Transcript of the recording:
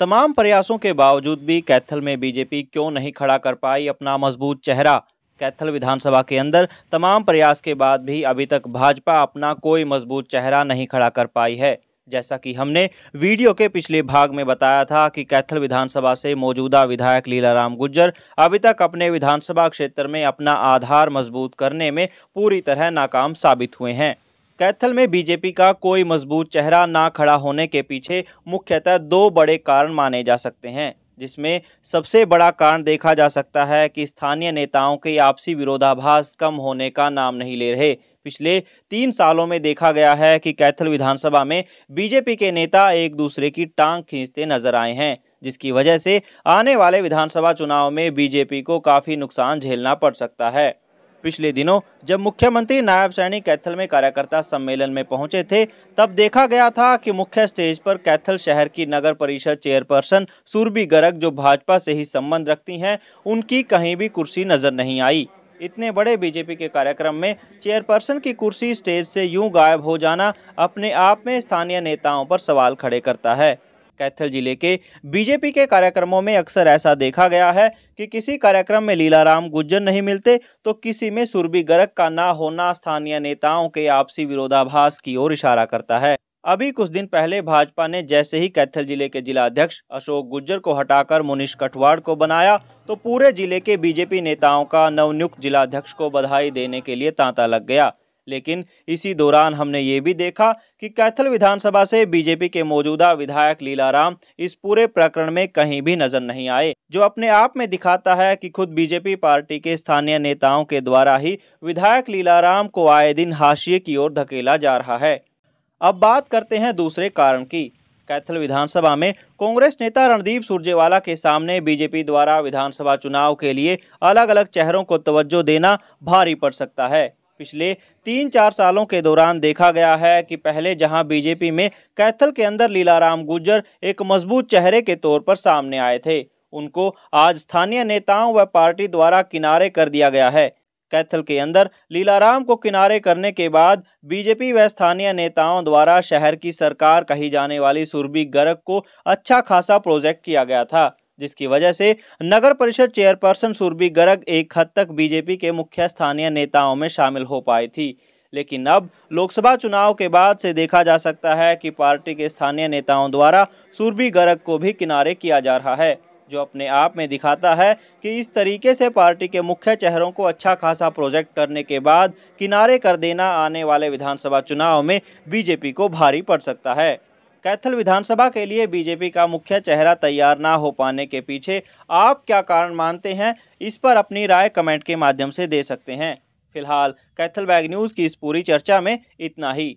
तमाम प्रयासों के बावजूद भी कैथल में बीजेपी क्यों नहीं खड़ा कर पाई अपना मजबूत चेहरा कैथल विधानसभा के अंदर तमाम प्रयास के बाद भी अभी तक भाजपा अपना कोई मजबूत चेहरा नहीं खड़ा कर पाई है जैसा कि हमने वीडियो के पिछले भाग में बताया था कि कैथल विधानसभा से मौजूदा विधायक लीलाराम गुज्जर अभी तक अपने विधानसभा क्षेत्र में अपना आधार मजबूत करने में पूरी तरह नाकाम साबित हुए हैं कैथल में बीजेपी का कोई मजबूत चेहरा ना खड़ा होने के पीछे मुख्यतः दो बड़े कारण माने जा सकते हैं जिसमें सबसे बड़ा कारण देखा जा सकता है कि स्थानीय नेताओं के आपसी विरोधाभास कम होने का नाम नहीं ले रहे पिछले तीन सालों में देखा गया है कि कैथल विधानसभा में बीजेपी के नेता एक दूसरे की टांग खींचते नजर आए हैं जिसकी वजह से आने वाले विधानसभा चुनाव में बीजेपी को काफ़ी नुकसान झेलना पड़ सकता है पिछले दिनों जब मुख्यमंत्री नायब सैनी कैथल में कार्यकर्ता सम्मेलन में पहुंचे थे तब देखा गया था कि मुख्य स्टेज पर कैथल शहर की नगर परिषद चेयरपर्सन सुरभि गर्ग जो भाजपा से ही संबंध रखती हैं उनकी कहीं भी कुर्सी नजर नहीं आई इतने बड़े बीजेपी के कार्यक्रम में चेयरपर्सन की कुर्सी स्टेज से यूं गायब हो जाना अपने आप में स्थानीय नेताओं पर सवाल खड़े करता है कैथल जिले के बीजेपी के कार्यक्रमों में अक्सर ऐसा देखा गया है कि किसी कार्यक्रम में लीलाराम गुज्जर नहीं मिलते तो किसी में सुरभि गर्ग का ना होना स्थानीय नेताओं के आपसी विरोधाभास की ओर इशारा करता है अभी कुछ दिन पहले भाजपा ने जैसे ही कैथल जिले के जिलाध्यक्ष अशोक गुज्जर को हटाकर मुनीष कठवाड़ को बनाया तो पूरे जिले के बीजेपी नेताओं का नवनियुक्त जिलाध्यक्ष को बधाई देने के लिए तांता लग गया लेकिन इसी दौरान हमने ये भी देखा कि कैथल विधानसभा से बीजेपी के मौजूदा विधायक लीलाराम इस पूरे प्रकरण में कहीं भी नजर नहीं आए जो अपने आप में दिखाता है कि खुद बीजेपी पार्टी के स्थानीय नेताओं के द्वारा ही विधायक लीलाराम को आए दिन हाशिए की ओर धकेला जा रहा है अब बात करते हैं दूसरे कारण की कैथल विधानसभा में कांग्रेस नेता रणदीप सुरजेवाला के सामने बीजेपी द्वारा विधानसभा चुनाव के लिए अलग अलग चेहरों को तवज्जो देना भारी पड़ सकता है पिछले तीन चार सालों के दौरान देखा गया है कि पहले जहां बीजेपी में कैथल के अंदर लीलाराम गुजर एक मजबूत चेहरे के तौर पर सामने आए थे उनको आज स्थानीय नेताओं व पार्टी द्वारा किनारे कर दिया गया है कैथल के अंदर लीलाराम को किनारे करने के बाद बीजेपी व स्थानीय नेताओं द्वारा शहर की सरकार कही जाने वाली सुरभि गर्ग को अच्छा खासा प्रोजेक्ट किया गया था जिसकी वजह से नगर परिषद चेयरपर्सन सुरभि गर्ग एक हद तक बीजेपी के मुख्य स्थानीय नेताओं में शामिल हो पाई थी लेकिन अब लोकसभा चुनाव के बाद से देखा जा सकता है कि पार्टी के स्थानीय नेताओं द्वारा सुरभि गर्ग को भी किनारे किया जा रहा है जो अपने आप में दिखाता है कि इस तरीके से पार्टी के मुख्य चेहरों को अच्छा खासा प्रोजेक्ट करने के बाद किनारे कर देना आने वाले विधानसभा चुनाव में बीजेपी को भारी पड़ सकता है कैथल विधानसभा के लिए बीजेपी का मुख्य चेहरा तैयार ना हो पाने के पीछे आप क्या कारण मानते हैं इस पर अपनी राय कमेंट के माध्यम से दे सकते हैं फिलहाल कैथल बैग न्यूज़ की इस पूरी चर्चा में इतना ही